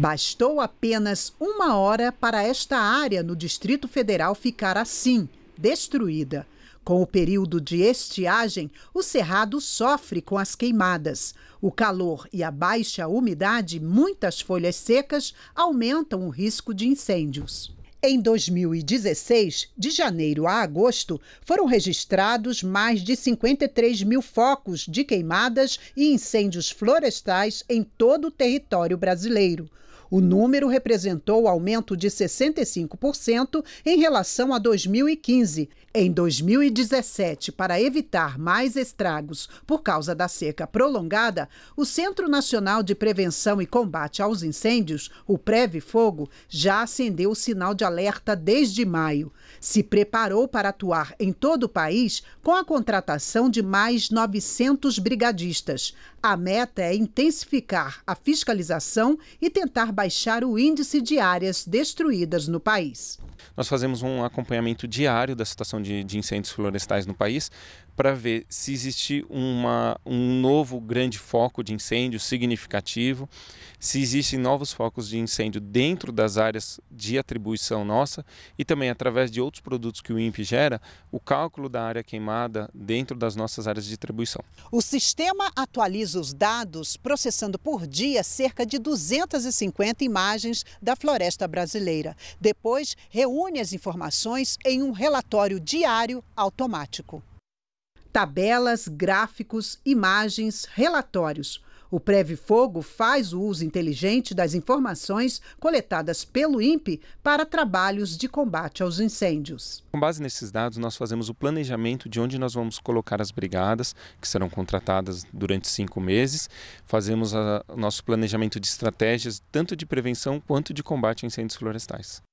Bastou apenas uma hora para esta área no Distrito Federal ficar assim, destruída. Com o período de estiagem, o cerrado sofre com as queimadas. O calor e a baixa umidade, muitas folhas secas, aumentam o risco de incêndios. Em 2016, de janeiro a agosto, foram registrados mais de 53 mil focos de queimadas e incêndios florestais em todo o território brasileiro. O número representou aumento de 65% em relação a 2015. Em 2017, para evitar mais estragos por causa da seca prolongada, o Centro Nacional de Prevenção e Combate aos Incêndios, o Preve Fogo, já acendeu o sinal de alerta desde maio. Se preparou para atuar em todo o país com a contratação de mais 900 brigadistas. A meta é intensificar a fiscalização e tentar baixar o índice de áreas destruídas no país nós fazemos um acompanhamento diário da situação de, de incêndios florestais no país para ver se existe uma, um novo grande foco de incêndio significativo, se existem novos focos de incêndio dentro das áreas de atribuição nossa e também através de outros produtos que o INPE gera, o cálculo da área queimada dentro das nossas áreas de atribuição. O sistema atualiza os dados processando por dia cerca de 250 imagens da floresta brasileira. Depois reúne reúne as informações em um relatório diário automático. Tabelas, gráficos, imagens, relatórios. O Preve-Fogo faz o uso inteligente das informações coletadas pelo INPE para trabalhos de combate aos incêndios. Com base nesses dados, nós fazemos o planejamento de onde nós vamos colocar as brigadas, que serão contratadas durante cinco meses. Fazemos o nosso planejamento de estratégias, tanto de prevenção quanto de combate a incêndios florestais.